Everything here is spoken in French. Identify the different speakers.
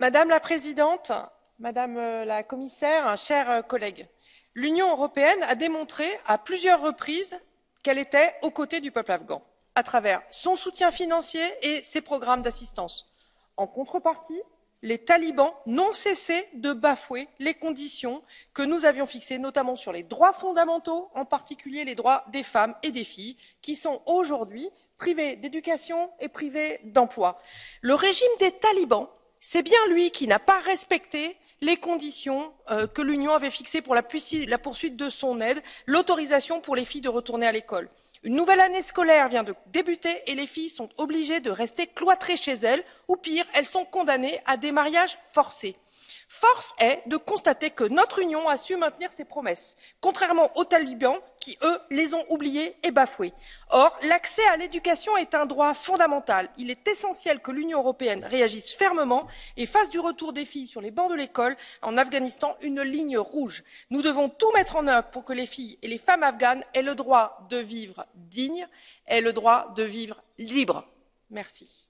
Speaker 1: Madame la Présidente, Madame euh, la Commissaire, chers euh, collègues, l'Union européenne a démontré à plusieurs reprises qu'elle était aux côtés du peuple afghan, à travers son soutien financier et ses programmes d'assistance. En contrepartie, les talibans n'ont cessé de bafouer les conditions que nous avions fixées, notamment sur les droits fondamentaux, en particulier les droits des femmes et des filles, qui sont aujourd'hui privées d'éducation et privées d'emploi. Le régime des talibans c'est bien lui qui n'a pas respecté les conditions euh, que l'Union avait fixées pour la, la poursuite de son aide, l'autorisation pour les filles de retourner à l'école. Une nouvelle année scolaire vient de débuter et les filles sont obligées de rester cloîtrées chez elles, ou pire, elles sont condamnées à des mariages forcés. Force est de constater que notre Union a su maintenir ses promesses, contrairement aux talibans qui, eux, les ont oubliés et bafoués. Or, l'accès à l'éducation est un droit fondamental. Il est essentiel que l'Union européenne réagisse fermement et fasse du retour des filles sur les bancs de l'école en Afghanistan une ligne rouge. Nous devons tout mettre en œuvre pour que les filles et les femmes afghanes aient le droit de vivre dignes, et le droit de vivre libres. Merci.